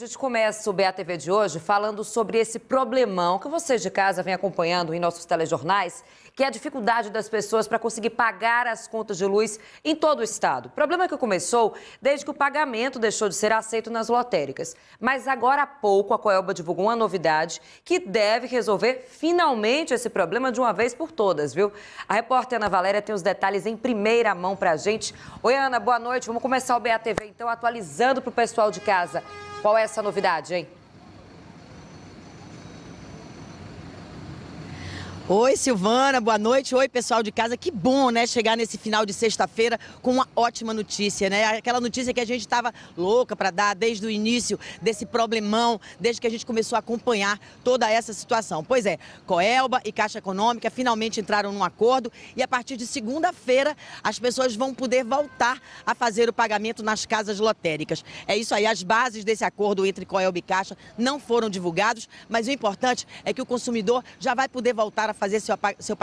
gente começa o BATV de hoje falando sobre esse problemão que vocês de casa vêm acompanhando em nossos telejornais, que é a dificuldade das pessoas para conseguir pagar as contas de luz em todo o estado. problema que começou desde que o pagamento deixou de ser aceito nas lotéricas. Mas agora há pouco a Coelba divulgou uma novidade que deve resolver finalmente esse problema de uma vez por todas, viu? A repórter Ana Valéria tem os detalhes em primeira mão para a gente. Oi, Ana, boa noite. Vamos começar o BATV então atualizando para o pessoal de casa. Qual é essa novidade, hein? Oi, Silvana, boa noite. Oi, pessoal de casa. Que bom, né, chegar nesse final de sexta-feira com uma ótima notícia, né? Aquela notícia que a gente estava louca para dar desde o início desse problemão, desde que a gente começou a acompanhar toda essa situação. Pois é, Coelba e Caixa Econômica finalmente entraram num acordo e a partir de segunda-feira as pessoas vão poder voltar a fazer o pagamento nas casas lotéricas. É isso aí, as bases desse acordo entre Coelba e Caixa não foram divulgados, mas o importante é que o consumidor já vai poder voltar a fazer seu, seu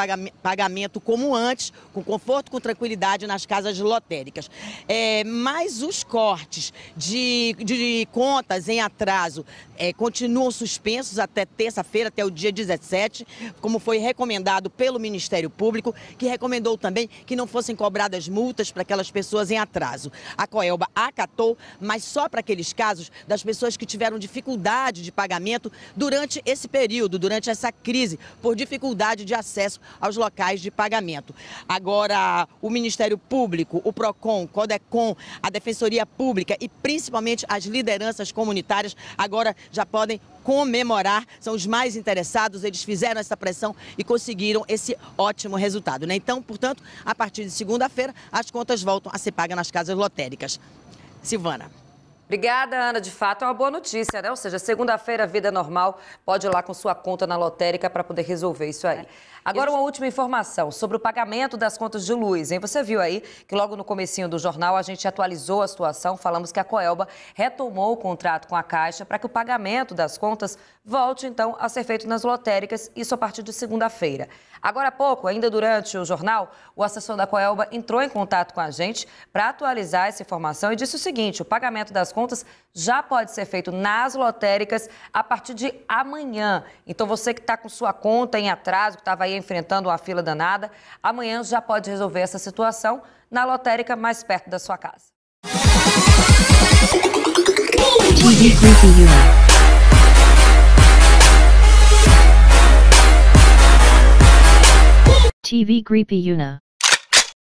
pagamento como antes, com conforto, com tranquilidade nas casas lotéricas. É, mas os cortes de, de contas em atraso é, continuam suspensos até terça-feira, até o dia 17, como foi recomendado pelo Ministério Público, que recomendou também que não fossem cobradas multas para aquelas pessoas em atraso. A Coelba acatou, mas só para aqueles casos das pessoas que tiveram dificuldade de pagamento durante esse período, durante essa crise, por dificuldade de acesso aos locais de pagamento. Agora, o Ministério Público, o PROCON, o CODECOM, a Defensoria Pública e principalmente as lideranças comunitárias agora já podem comemorar, são os mais interessados, eles fizeram essa pressão e conseguiram esse ótimo resultado. Né? Então, portanto, a partir de segunda-feira, as contas voltam a ser pagas nas casas lotéricas. Silvana. Obrigada, Ana. De fato, é uma boa notícia, né? Ou seja, segunda-feira, vida normal, pode ir lá com sua conta na lotérica para poder resolver isso aí. É. Agora, uma última informação sobre o pagamento das contas de luz, hein? Você viu aí que logo no comecinho do jornal a gente atualizou a situação, falamos que a Coelba retomou o contrato com a Caixa para que o pagamento das contas volte, então, a ser feito nas lotéricas, isso a partir de segunda-feira. Agora há pouco, ainda durante o jornal, o assessor da Coelba entrou em contato com a gente para atualizar essa informação e disse o seguinte, o pagamento das contas já pode ser feito nas lotéricas a partir de amanhã. Então, você que está com sua conta em atraso, que estava aí enfrentando uma fila danada, amanhã já pode resolver essa situação na lotérica mais perto da sua casa. TV Greepy Una